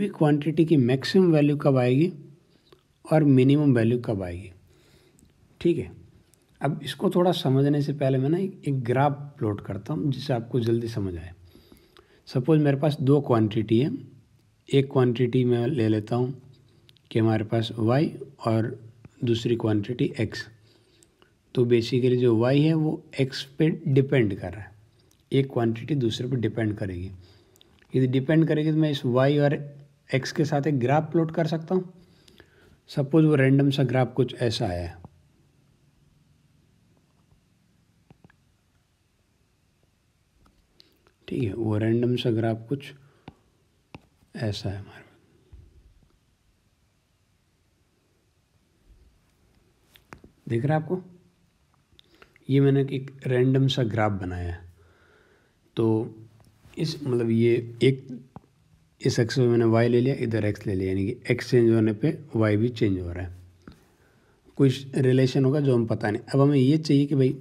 भी क्वांटिटी की maximum value कब आएगी और मिनिमम वैल्यू कब आएगी ठीक है अब इसको थोड़ा समझने से पहले मैं ना एक ग्राफ प्लॉट करता हूँ जिससे आपको जल्दी समझ आए सपोज़ मेरे पास दो क्वांटिटी है एक क्वांटिटी मैं ले लेता हूँ कि हमारे पास वाई और दूसरी क्वांटिटी एक्स तो बेसिकली जो वाई है वो एक्स पे डिपेंड कर रहा है एक क्वांटिटी दूसरे पे डिपेंड करेगी यदि डिपेंड करेगी तो मैं इस वाई और एक्स के साथ एक ग्राफ प्लॉट कर सकता हूँ सपोज वो रैंडम सा ग्राफ कुछ ऐसा है ठीक है वो रैंडम सा ग्राफ कुछ ऐसा है हमारे देख रहा है आपको ये मैंने एक रैंडम सा ग्राफ बनाया है तो इस मतलब ये एक इस एक्स में मैंने वाई ले लिया इधर एक्स ले लिया यानी कि एक्स चेंज होने पे वाई भी चेंज हो रहा है कुछ रिलेशन होगा जो हम पता नहीं अब हमें ये चाहिए कि भाई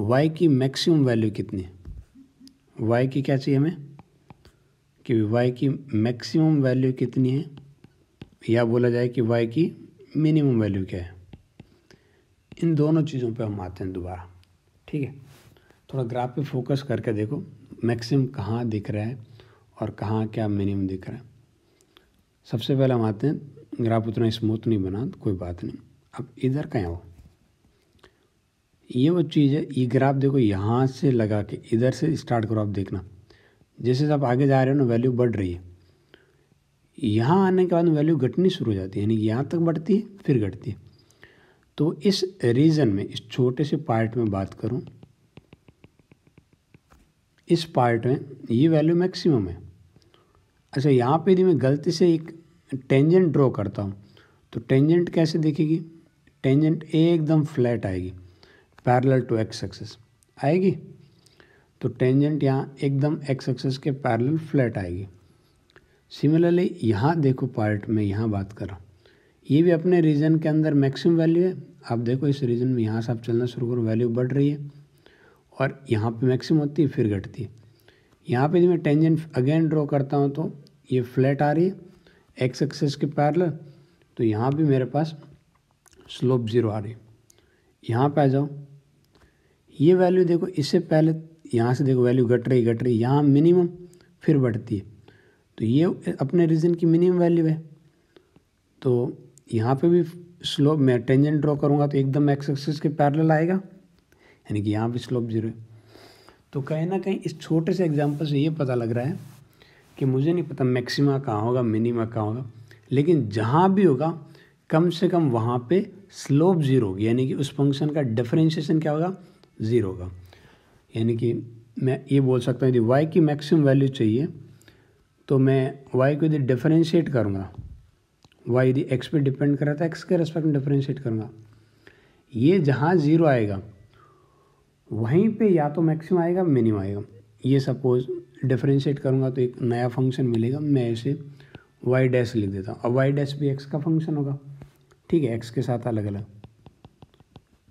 वाई की मैक्सिमम वैल्यू कितनी है वाई की क्या चाहिए हमें कि वाई की मैक्सिमम वैल्यू कितनी है या बोला जाए कि वाई की मिनिमम वैल्यू क्या है इन दोनों चीज़ों पे हम आते हैं दोबारा ठीक है थोड़ा ग्राफ पे फोकस करके देखो मैक्सिमम कहाँ दिख रहा है और कहाँ क्या मिनिमम दिख रहा है सबसे पहले हम आते हैं ग्राफ उतना स्मूथ नहीं बना तो कोई बात नहीं अब इधर कहें हो ये वो चीज़ है ये ग्राफ देखो यहाँ से लगा के इधर से स्टार्ट करो आप देखना जैसे आप आगे जा रहे हो ना वैल्यू बढ़ रही है यहाँ आने के बाद वैल्यू घटनी शुरू हो जाती है यानी यहाँ तक बढ़ती है फिर घटती है तो इस रीजन में इस छोटे से पार्ट में बात करूँ इस पार्ट में ये वैल्यू मैक्सिमम है अच्छा यहाँ पे यदि मैं गलती से एक टेंजेंट ड्रॉ करता हूँ तो टेंजेंट कैसे दिखेगी टेंजेंट एकदम फ्लैट आएगी पैरेलल टू एक्स एक्सेस आएगी तो टेंजेंट यहाँ एकदम एक्स एक्सेस के पैरेलल फ्लैट आएगी सिमिलरली यहाँ देखो पार्ट में यहाँ बात कर रहा हूँ ये भी अपने रीजन के अंदर मैक्सिमम वैल्यू है आप देखो इस रीजन में यहाँ से आप चलना शुरू करो वैल्यू बढ़ रही है और यहाँ पे मैक्सिमम होती है फिर घटती है यहाँ पे यदि मैं टेंजेंट अगेन ड्रॉ करता हूँ तो ये फ्लैट आ रही है एक्स एक्सेस के पैरल तो यहाँ भी मेरे पास स्लोप ज़ीरो आ रही है यहाँ पर आ जाओ ये वैल्यू देखो इससे पहले यहाँ से देखो वैल्यू घट रही घट रही यहाँ मिनिमम फिर बढ़ती है तो ये अपने रीजन की मिनिमम वैल्यू है तो यहाँ पे भी स्लोप मैं टेंजेंट ड्रॉ करूँगा तो एकदम एक्स एक्सेस के पैरेलल आएगा यानी कि यहाँ पे स्लोप जीरो है तो कहीं ना कहीं इस छोटे से एग्जांपल से ये पता लग रहा है कि मुझे नहीं पता मैक्सिमा कहाँ होगा मिनिमा कहाँ होगा लेकिन जहाँ भी होगा कम से कम वहाँ पे स्लोप ज़ीरो होगी यानी कि उस फंक्शन का डिफरेंशिएशन क्या होगा ज़ीरो होगा यानी कि मैं ये बोल सकता हूँ यदि वाई की मैक्सिमम वैल्यू चाहिए तो मैं वाई को यदि डिफ्रेंशिएट करूँगा वाई यदि एक्स पे डिपेंड कर रहा था एक्स तो के रेस्पेक्ट में डिफरेंशिएट करूँगा ये जहाँ ज़ीरो आएगा वहीं पे या तो मैक्सिमम आएगा मिनिमम आएगा ये सपोज डिफ्रेंशिएट करूँगा तो एक नया फंक्शन मिलेगा मैं इसे वाई डैश लिख देता हूँ अब वाई डैश भी एक्स का फंक्शन होगा ठीक है एक्स के साथ अलग अलग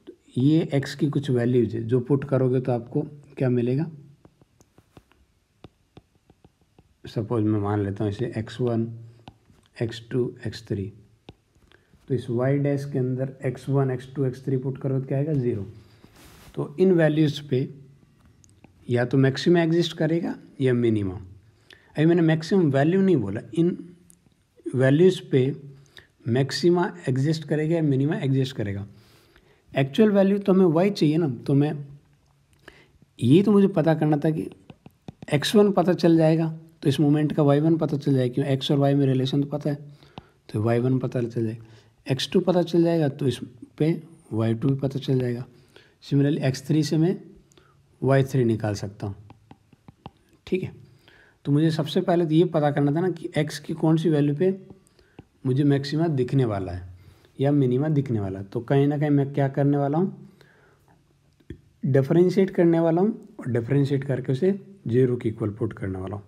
तो ये एक्स की कुछ वैल्यूज है जो पुट करोगे तो आपको क्या मिलेगा सपोज मैं मान लेता हूँ इसे X one X two X three तो इस वाई डैश के अंदर X one X two X three put करोगे तो क्या आएगा ज़ीरो तो इन वैल्यूज़ पे या तो मैक्सिमम एग्जिस्ट करेगा या मिनिमम अभी मैंने मैक्सिमम वैल्यू नहीं बोला इन वैल्यूज़ पे मैक्सिमा एग्जिस्ट करेगा या मिनिमा एग्जिस्ट करेगा एक्चुअल वैल्यू तो हमें वाई चाहिए ना तो मैं ये तो मुझे पता करना था कि एक्स वन पता चल जाएगा तो इस मोमेंट का वाई वन पता चल जाएगा क्यों एक्स और वाई में रिलेशन तो पता है तो वाई वन पता चल जाएगा एक्स टू पता चल जाएगा तो इस पर वाई टू भी पता चल जाएगा सिमिलरली एक्स थ्री से मैं वाई थ्री निकाल सकता हूँ ठीक है तो मुझे सबसे पहले तो ये पता करना था ना कि एक्स की कौन सी वैल्यू पे मुझे मैक्सिमा दिखने वाला है या मिनिमा दिखने वाला है तो कहीं ना कहीं मैं क्या करने वाला हूँ डिफ्रेंशिएट करने वाला हूँ और डिफ्रेंशिएट करके उसे जीरो की इक्वल पुट करने वाला हूँ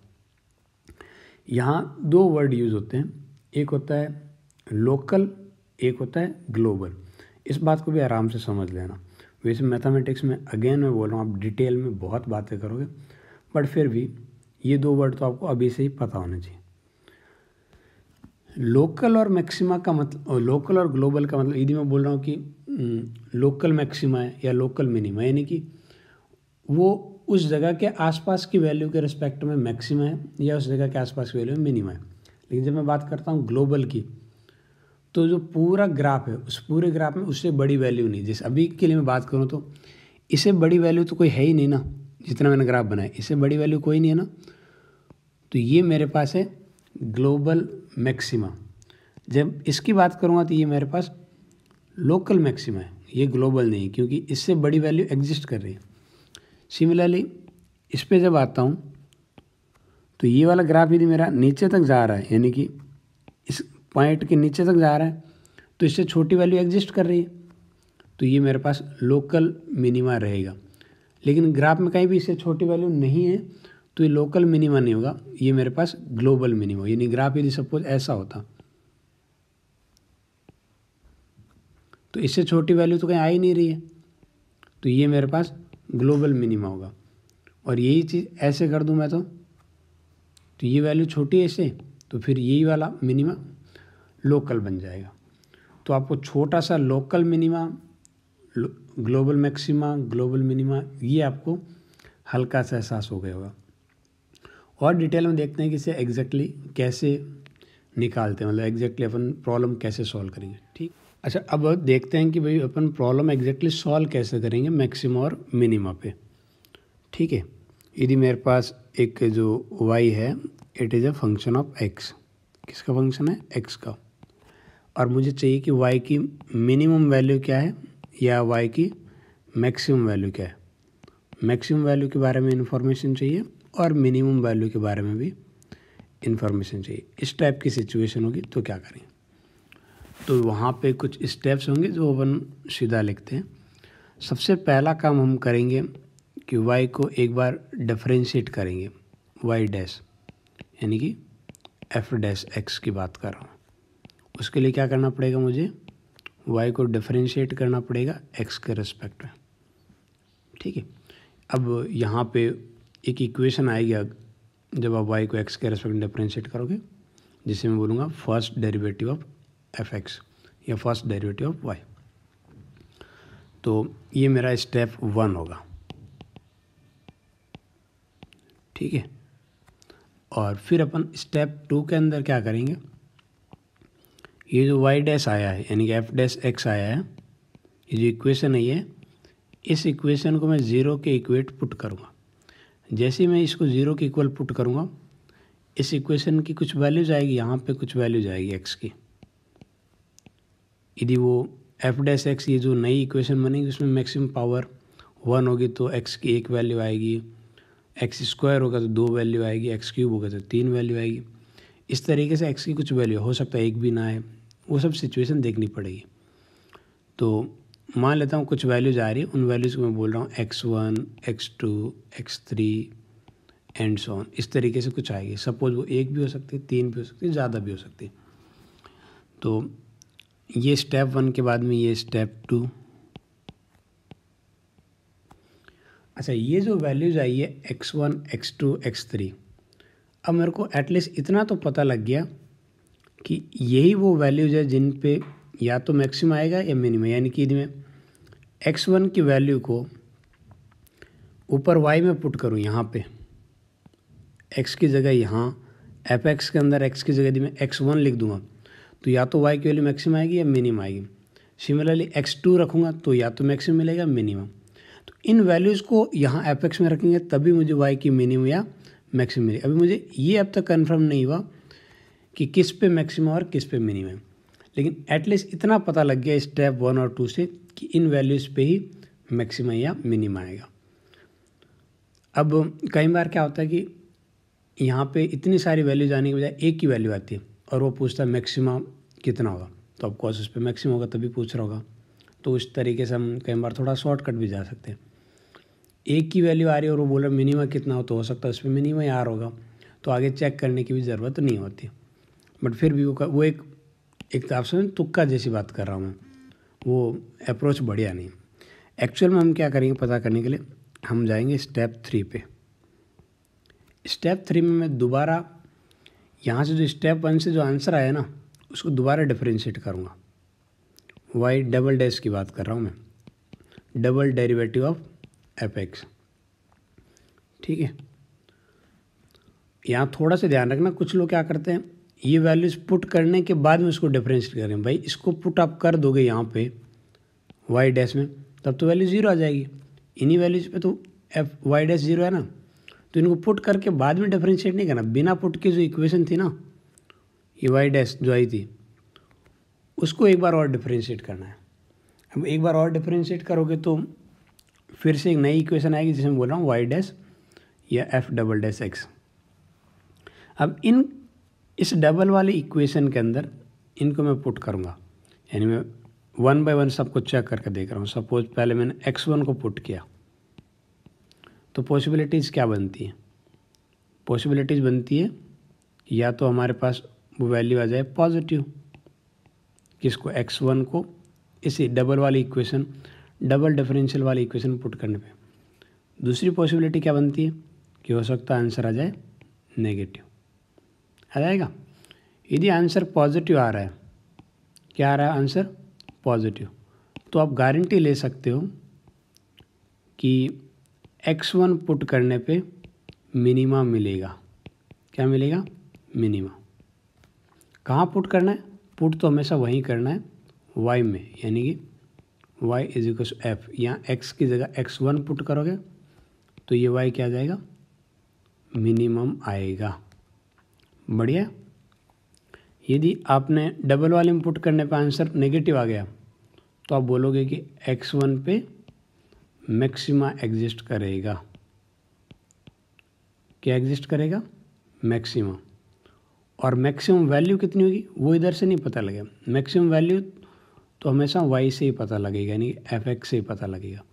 यहाँ दो वर्ड यूज़ होते हैं एक होता है लोकल एक होता है ग्लोबल इस बात को भी आराम से समझ लेना वैसे तो मैथमेटिक्स में अगेन मैं बोल रहा हूँ आप डिटेल में बहुत बातें करोगे बट फिर भी ये दो वर्ड तो आपको अभी से ही पता होना चाहिए लोकल और मैक्सिमा का मतलब लोकल और ग्लोबल का मतलब यदि मैं बोल रहा हूँ कि लोकल मैक्सिमा है या लोकल मिनिमा यानी कि वो उस जगह के आसपास की वैल्यू के रिस्पेक्ट में मैक्सिमा है या उस जगह के आसपास की वैल्यू में मिनिमा है लेकिन जब मैं बात करता हूँ ग्लोबल की तो जो पूरा ग्राफ है उस पूरे ग्राफ में उससे बड़ी वैल्यू नहीं जैसे अभी के लिए मैं बात करूँ तो इससे बड़ी वैल्यू तो कोई है ही नहीं ना जितना मैंने ग्राफ बनाया इससे बड़ी वैल्यू कोई नहीं है ना तो ये मेरे पास है ग्लोबल मैक्सिमा जब इसकी बात करूँगा तो ये मेरे पास लोकल मैक्सिमा है ये ग्लोबल नहीं क्योंकि इससे बड़ी वैल्यू एग्जिस्ट कर रही है सिमिलरली इस पर जब आता हूँ तो ये वाला ग्राफ यदि मेरा नीचे तक जा रहा है यानी कि इस पॉइंट के नीचे तक जा रहा है तो इससे छोटी वैल्यू एग्जिस्ट कर रही है तो ये मेरे पास लोकल मिनिमा रहेगा लेकिन ग्राफ में कहीं भी इससे छोटी वैल्यू नहीं है तो ये लोकल मिनिमा नहीं होगा ये मेरे पास ग्लोबल मिनिमा यानी ग्राफ यदि सपोज ऐसा होता तो इससे छोटी वैल्यू तो कहीं आ ही नहीं रही है तो ये मेरे पास ग्लोबल मिनिमा होगा और यही चीज़ ऐसे कर दूं मैं तो तो ये वैल्यू छोटी है इससे तो फिर यही वाला मिनिमा लोकल बन जाएगा तो आपको छोटा सा local minima global maxima global minima ये आपको हल्का सा एहसास हो गया होगा और डिटेल में देखते हैं कि इसे एग्जैक्टली कैसे निकालते हैं मतलब एग्जैक्टली अपन प्रॉब्लम कैसे सॉल्व करेंगे ठीक अच्छा अब देखते हैं कि भाई अपन प्रॉब्लम एग्जैक्टली सॉल्व कैसे करेंगे मैक्सिमा और मिनिमा पे ठीक है यदि मेरे पास एक जो वाई है it is a function of X किसका फंक्शन है एक्स का और मुझे चाहिए कि y की मिनिमम वैल्यू क्या है या y की मैक्सिमम वैल्यू क्या है मैक्सिमम वैल्यू के बारे में इन्फॉर्मेशन चाहिए और मिनिमम वैल्यू के बारे में भी इन्फॉर्मेशन चाहिए इस टाइप की सिचुएशन होगी तो क्या करें तो वहाँ पे कुछ स्टेप्स होंगे जो अपन सीधा लिखते हैं सबसे पहला काम हम करेंगे कि वाई को एक बार डिफ्रेंशिएट करेंगे वाई डैश यानी कि एफ़ डैश एक्स की बात कर रहा हूँ उसके लिए क्या करना पड़ेगा मुझे वाई को डिफ्रेंशिएट करना पड़ेगा एक्स के रिस्पेक्ट में ठीक है अब यहाँ पे एक इक्वेशन आएगी जब आप वाई को एक्स के रेस्पेक्ट में डिफ्रेंशिएट करोगे जिसे मैं बोलूँगा first derivative of F X या फर्स्ट डेरिवेटिव ऑफ वाई तो ये मेरा स्टेप वन होगा ठीक है और फिर अपन स्टेप टू के अंदर क्या करेंगे ये जो वाई डैश आया है यानी कि एफ डैश एक्स आया है ये जो इक्वेशन है ये इस इक्वेशन को मैं ज़ीरो के इक्वेट पुट करूँगा जैसे ही मैं इसको ज़ीरो के इक्वल पुट करूँगा इस इक्वेशन की कुछ वैल्यूज आएगी यहाँ पे कुछ वैल्यूज आएगी एक्स की यदि वो एफ डैश एक्स ये जो नई इक्वेशन बनेगी उसमें मैक्सिमम पावर वन होगी तो एक्स की एक वैल्यू आएगी एक्स स्क्वायर होगा तो दो वैल्यू आएगी एक्स क्यूब होगा तो तीन वैल्यू आएगी इस तरीके से एक्स की कुछ वैल्यू हो सकता है एक भी ना आए वो सब सिचुएशन देखनी पड़ेगी तो मान लेता हूँ कुछ वैल्यूज़ आ रही है उन वैल्यूज़ को मैं बोल रहा हूँ X one X two X three and so on इस तरीके से कुछ आएगी सपोज वो एक भी हो सकती है तीन भी हो सकती है ज़्यादा भी हो सकती है तो ये स्टेप वन के बाद में ये स्टेप टू अच्छा ये जो वैल्यूज़ आई है X one X two X three अब मेरे को एटलीस्ट इतना तो पता लग गया कि यही वो वैल्यूज़ है जिन पे या तो मैक्सिम आएगा या मिनिमम यानी कि इनमें एक्स वन की वैल्यू को ऊपर वाई में पुट करूँ यहाँ पे एक्स की जगह यहाँ एफ एक्स के अंदर एक्स की जगह यदि मैं एक्स वन लिख दूंगा तो या तो वाई की वैल्यू मैक्सिम आएगी या मिनिमम आएगी सिमिलरली एक्स टू रखूँगा तो या तो मैक्सिम मिलेगा मिनिमम तो इन वैल्यूज़ को यहाँ एफ एक्स में रखेंगे तभी मुझे वाई की मिनिमम या मैक्सिमम मिलेगी अभी मुझे ये अब तक कन्फर्म नहीं हुआ कि किस पे मैक्सिमम और किस पे मिनिमम लेकिन एटलीस्ट इतना पता लग गया स्टेप वन और टू से कि इन वैल्यूज़ पे ही मैक्सिमा या मिनिमम आएगा अब कई बार क्या होता है कि यहाँ पे इतनी सारी वैल्यूज आने के बजाय एक ही वैल्यू आती है और वो पूछता है मैक्सीम कितना होगा तो कॉस उस पर मैक्सीम होगा तभी पूछ रहा होगा तो उस तरीके से हम कई बार थोड़ा शॉर्टकट भी जा सकते हैं एक की वैल्यू आ रही है और वो बोल रहा मिनिमम कितना हो तो हो सकता है उसमें मिनिमम यार होगा तो आगे चेक करने की भी ज़रूरत नहीं होती बट फिर भी वो वो एक एक तो आप समझ तुक्का जैसी बात कर रहा हूँ मैं वो अप्रोच बढ़िया नहीं एक्चुअल में हम क्या करेंगे पता करने के लिए हम जाएंगे स्टेप थ्री पे स्टेप थ्री में मैं दोबारा यहाँ से जो स्टेप वन से जो आंसर आया ना उसको दोबारा डिफ्रेंशिएट करूँगा वाई डबल डैश की बात कर रहा हूँ मैं double derivative of F X ठीक है यहाँ थोड़ा सा ध्यान रखना कुछ लोग क्या करते हैं ये वैल्यूज़ पुट करने के बाद में उसको डिफरेंस करें भाई इसको पुट आप कर दोगे यहाँ पे वाई डैश में तब तो वैल्यू ज़ीरो आ जाएगी इन्हीं वैल्यूज पे तो एफ वाई डैश ज़ीरो है ना तो इनको पुट करके बाद में डिफ्रेंशिएट नहीं करना बिना पुट के जो इक्वेशन थी ना ये वाई डैश जो आई थी उसको एक बार और डिफ्रेंशिएट करना है अब एक बार और डिफ्रेंशिएट करोगे तो फिर से एक नई इक्वेशन आएगी जिसमें बोल रहा हूँ वाई डैश या एफ डबल डैश एक्स अब इन इस डबल वाले इक्वेशन के अंदर इनको मैं पुट करूँगा यानी मैं वन बाय वन सबको चेक करके देख रहा हूँ सपोज पहले मैंने एक्स वन को पुट किया तो पॉसिबिलिटीज़ क्या बनती है पॉसिबिलिटीज़ बनती है या तो हमारे पास वो वैल्यू आ जाए पॉजिटिव किसको एक्स वन को इसी डबल वाली इक्वेशन डबल डिफरेंशियल वाली इक्वेशन पुट करने पे दूसरी पॉसिबिलिटी क्या बनती है कि हो सकता है आंसर आ जाए नेगेटिव आ जाएगा यदि आंसर पॉजिटिव आ रहा है क्या आ रहा है आंसर पॉजिटिव तो आप गारंटी ले सकते हो कि एक्स वन पुट करने पे मिनिमा मिलेगा क्या मिलेगा मिनिमा कहाँ पुट करना है पुट तो हमेशा वहीं करना है वाई में यानी कि वाई इज इक्व एफ यहाँ एक्स की जगह एक्स वन पुट करोगे तो ये वाई क्या जाएगा मिनिमम आएगा बढ़िया यदि आपने डबल वाले में पुट करने पर आंसर नेगेटिव आ गया तो आप बोलोगे कि एक्स वन पे मैक्सिमा एग्जिस्ट करेगा क्या एग्जिस्ट करेगा मैक्सिमा और मैक्सिमम वैल्यू कितनी होगी वो इधर से नहीं पता लगेगा मैक्सिमम वैल्यू तो हमेशा वाई से ही पता लगेगा यानी एफ एक्स से ही पता लगेगा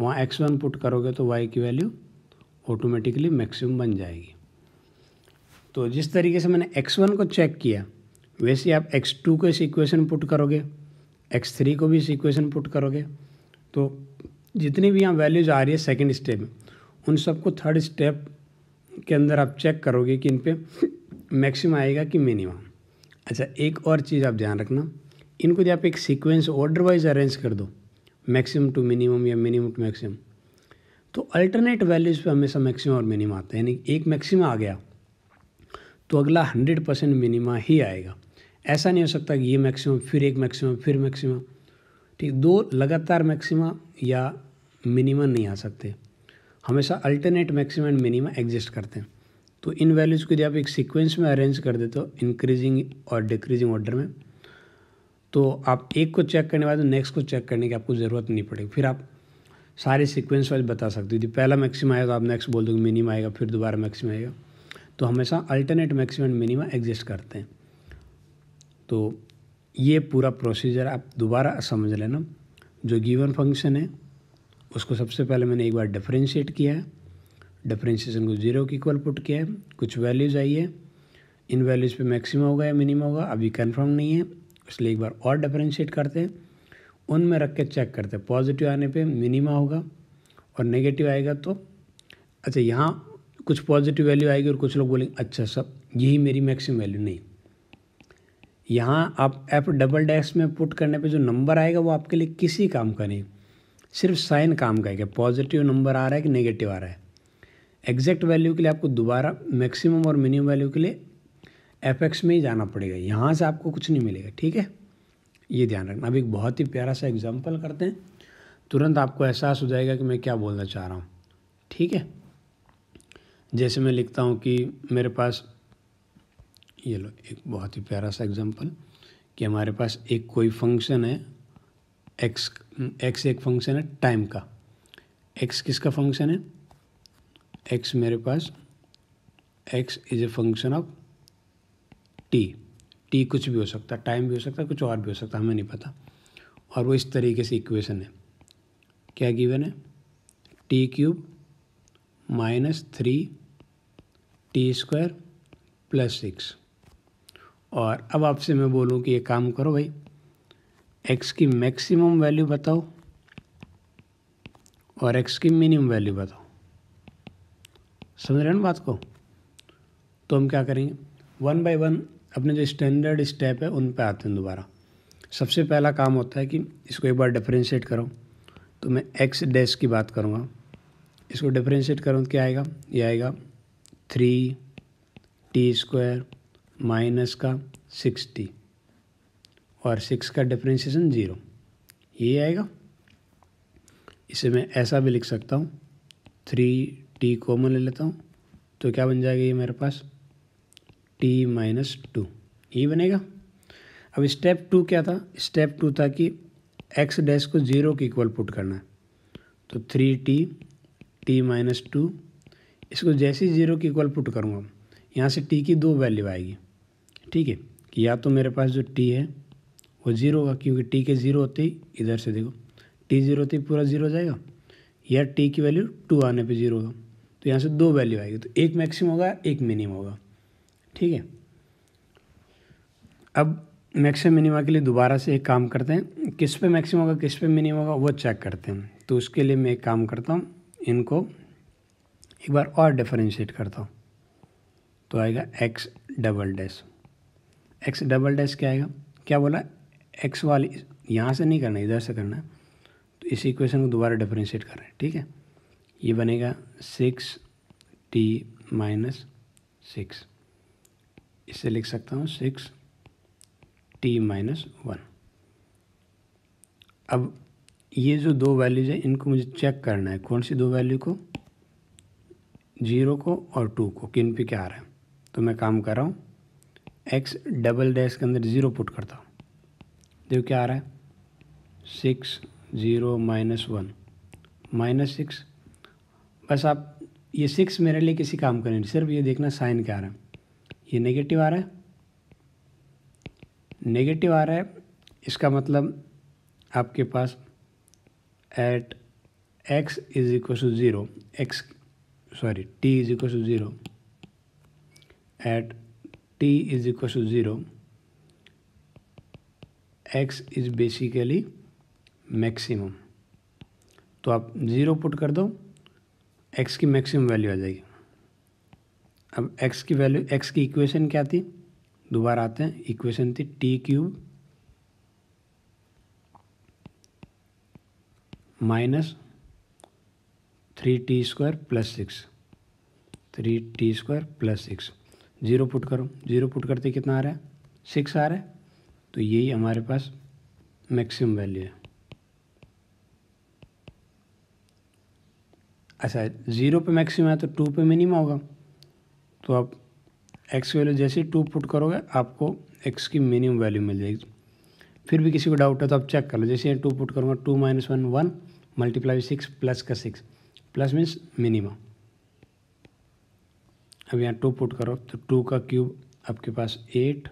वहाँ एक्स वन पुट करोगे तो वाई की वैल्यू ऑटोमेटिकली मैक्सिमम बन जाएगी तो जिस तरीके से मैंने एक्स वन को चेक किया वैसे आप एक्स टू को इस इक्वेशन पुट करोगे एक्स थ्री को भी इस इक्वेशन पुट करोगे तो जितनी भी यहाँ वैल्यूज आ रही है सेकेंड स्टेप में उन सबको थर्ड स्टेप के अंदर आप चेक करोगे कि इन पर मैक्सिमम आएगा कि मिनिमम अच्छा एक और चीज़ आप ध्यान रखना इनको जब आप एक सीक्वेंस ऑर्डर वाइज अरेंज कर दो मैक्सिमम टू मिनिमम या मिनिमम टू मैक्सिमम तो अल्टरनेट वैल्यूज़ पे हमेशा मैक्सिमम और मिनिमम आता है यानी एक मैक्सिमम आ गया तो अगला हंड्रेड परसेंट मिनिमा ही आएगा ऐसा नहीं हो सकता कि ये मैक्सिमम फिर एक मैक्सिमम फिर मैक्सिमम ठीक दो लगातार मैक्सिमा या मिनिमा नहीं आ सकते हमेशा alternate maximum and minima exist करते हैं तो इन वैल्यूज़ को यदि आप एक सीक्वेंस में अरेंज कर देते हो इंक्रीजिंग और डिक्रीजिंग ऑर्डर में तो आप एक को चेक करने वाले नेक्स्ट को चेक करने की आपको ज़रूरत नहीं पड़ेगी फिर आप सारे सीक्वेंस वाइज बता सकते हो यदि पहला मैक्सिम आएगा तो आप नेक्स्ट बोल दोगे मिनिमम आएगा फिर दोबारा मैक्सिम आएगा तो हमेशा अल्टरनेट मैक्सिमम मिनिमा एग्जिस्ट करते हैं तो ये पूरा प्रोसीजर आप दोबारा समझ लेना जो गिवन फंक्शन है उसको सबसे पहले मैंने एक बार डिफ्रेंशिएट किया है डिफ्रेंशिएशन को जीरो की इक्वल पुट किया है कुछ वैल्यूज़ आई है इन वैल्यूज़ पे मैक्सिमा होगा या मिनिमा होगा अभी कंफर्म नहीं है इसलिए एक बार और डिफ्रेंशिएट करते हैं उनमें रख के चेक करते हैं पॉजिटिव आने पे मिनिमा होगा और नेगेटिव आएगा तो अच्छा यहाँ कुछ पॉजिटिव वैल्यू आएगी और कुछ लोग बोलेंगे अच्छा सब यही मेरी मैक्सिमम वैल्यू नहीं यहाँ आप एफ डबल डैश में पुट करने पे जो नंबर आएगा वो आपके लिए किसी काम का नहीं सिर्फ साइन काम का है क्या पॉजिटिव नंबर आ रहा है कि नेगेटिव आ रहा है एग्जैक्ट वैल्यू के लिए आपको दोबारा मैक्सिमम और मिनिमम वैल्यू के लिए एफ एक्स में ही जाना पड़ेगा यहाँ से आपको कुछ नहीं मिलेगा ठीक है ये ध्यान रखना अब एक बहुत ही प्यारा सा एग्जाम्पल करते हैं तुरंत आपको एहसास हो जाएगा कि मैं क्या बोलना चाह रहा हूँ ठीक है जैसे मैं लिखता हूँ कि मेरे पास ये लो एक बहुत ही प्यारा सा एग्जांपल कि हमारे पास एक कोई फंक्शन है एक्स एक्स एक फंक्शन है टाइम का एक्स किसका फंक्शन है एक्स मेरे पास X is a function of T T कुछ भी हो सकता है टाइम भी हो सकता है कुछ और भी हो सकता है हमें नहीं पता और वो इस तरीके से इक्वेशन है क्या गिवन है T cube minus three T square plus six और अब आपसे मैं बोलूँ कि ये काम करो भाई एक्स की मैक्सिमम वैल्यू बताओ और एक्स की मिनिमम वैल्यू बताओ समझ रहे हैं बात को तो हम क्या करेंगे वन बाय वन अपने जो स्टैंडर्ड स्टेप है उन पे आते हैं दोबारा सबसे पहला काम होता है कि इसको एक बार डिफ्रेंशिएट करो तो मैं एक्स डैश की बात करूँगा इसको डिफ्रेंशिएट करूँ तो क्या आएगा ये आएगा थ्री टी स्क्वायर माइनस का सिक्स टी और सिक्स का डिफ्रेंशिएशन ज़ीरो ये आएगा इसे मैं ऐसा भी लिख सकता हूँ थ्री टी कॉमन ले लेता हूँ तो क्या बन जाएगा ये मेरे पास टी माइनस टू ये बनेगा अब स्टेप टू क्या था स्टेप टू था कि एक्स डैश को ज़ीरो के इक्वल पुट करना है तो three T T minus two इसको जैसे ही जीरो के इक्वल पुट करूँगा यहाँ से टी की दो वैल्यू आएगी ठीक है कि या तो मेरे पास जो टी है वो जीरो होगा क्योंकि टी के जीरो होते ही इधर से देखो टी जीरो होते ही पूरा जीरो हो जाएगा या टी की वैल्यू टू आने पे जीरो होगा तो यहाँ से दो वैल्यू आएगी तो एक मैक्सिमम होगा एक मिनिमम होगा ठीक है अब मैक्सिमम मिनिमा के लिए दोबारा से एक काम करते हैं किस पे मैक्सिमम होगा किस पे मिनिमम होगा वो चेक करते हैं तो उसके लिए मैं एक काम करता हूँ इनको एक बार और डिफरेंशिएट करता हूँ तो आएगा X double dash X double dash क्या आएगा क्या बोला एक्स वाली यहाँ से नहीं करना इधर से करना तो इस इक्वेशन को दोबारा डिफरेंशिएट कर रहे हैं ठीक है ये बनेगा सिक्स टी माइनस सिक्स इससे लिख सकता हूँ सिक्स टी माइनस वन अब ये जो दो वैल्यूज है इनको मुझे चेक करना है कौन सी दो वैल्यू को जीरो को और टू को किन पे क्या आ रहा है तो मैं काम कर रहा हूँ एक्स डबल डैश के अंदर ज़ीरो पुट करता हूँ देखो क्या आ रहा है six zero minus one minus six बस आप ये सिक्स मेरे लिए किसी काम करें सिर्फ ये देखना साइन क्या आ रहा है ये नेगेटिव आ रहा है नेगेटिव आ रहा है इसका मतलब आपके पास at x is equal to zero x sorry t is equal to 0 at t is equal to 0 x is basically maximum तो आप ज़ीरो पुट कर दो एक्स की मैक्सिमम वैल्यू आ जाएगी अब एक्स की वैल्यू एक्स की इक्वेशन क्या थी दोबारा आते हैं इक्वेशन थी t cube minus three T square plus six three T square plus six zero put करो ज़ीरो पुट करते कितना आ रहा है सिक्स आ रहा है तो यही हमारे पास मैक्सिमम वैल्यू है अच्छा ज़ीरो पे मैक्सिमम है तो टू पे मिनिमम होगा तो आप एक्स वैल्यू जैसे टू पुट करोगे आपको एक्स की मिनिमम वैल्यू मिल जाएगी फिर भी किसी को डाउट है तो आप चेक कर लो जैसे टू पुट करूँगा two minus one one multiply six plus का सिक्स प्लस मीन्स मिनिमम अब यहाँ टू पुट करो तो टू का क्यूब आपके पास eight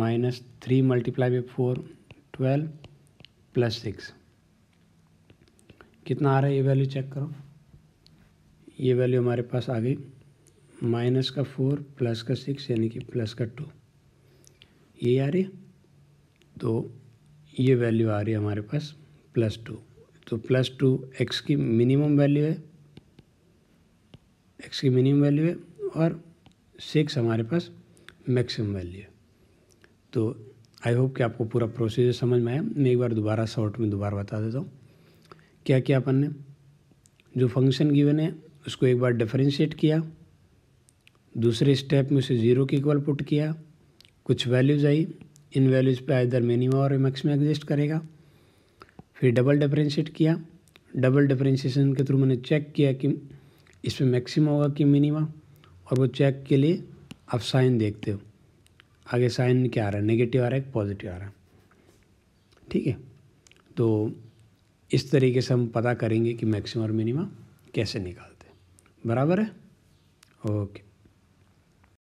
minus three multiply by four twelve plus six कितना आ रहा है ये वैल्यू चेक करो ये वैल्यू हमारे पास आ गई माइनस का फोर प्लस का सिक्स यानी कि प्लस का टू ये आ रही तो ये वैल्यू आ रही है हमारे पास प्लस टू तो प्लस टू एक्स की मिनिमम वैल्यू है एक्स की मिनिमम वैल्यू है और सिक्स हमारे पास मैक्सिमम वैल्यू है तो आई होप कि आपको पूरा प्रोसीजर समझ में आया मैं एक बार दोबारा शॉर्ट में दोबारा बता देता हूँ क्या किया अपन ने जो फंक्शन गिवन है उसको एक बार डिफ्रेंशिएट किया दूसरे स्टेप में उसे ज़ीरो के इक्वल पुट किया कुछ वैल्यूज़ आई इन वैल्यूज़ पे आइधर मिनिमम और मैक्सिमम एग्जिस्ट करेगा फिर डबल डिफ्रेंशिएट किया डबल डिफ्रेंशिएशन के थ्रू मैंने चेक किया कि इसमें मैक्सिमा होगा कि मिनिमा और वो चेक के लिए आप साइन देखते हो आगे साइन क्या आ रहा है नेगेटिव आ रहा है पॉजिटिव आ रहा है ठीक है तो इस तरीके से हम पता करेंगे कि मैक्सिमम और मिनिमा कैसे निकालते हैं बराबर है ओके